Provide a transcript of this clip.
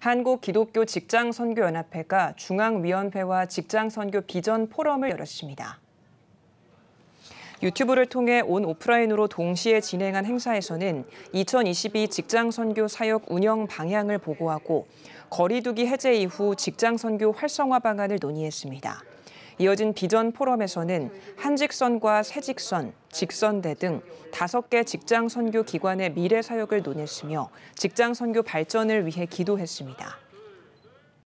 한국 기독교 직장 선교 연합회가 중앙위원회와 직장 선교 비전 포럼을 열었습니다. 유튜브를 통해 온 오프라인으로 동시에 진행한 행사에서는 2022 직장 선교 사역 운영 방향을 보고하고 거리두기 해제 이후 직장 선교 활성화 방안을 논의했습니다. 이어진 비전 포럼에서는 한직선과 새직선, 직선대 등 다섯 개 직장 선교 기관의 미래 사역을 논했으며 직장 선교 발전을 위해 기도했습니다.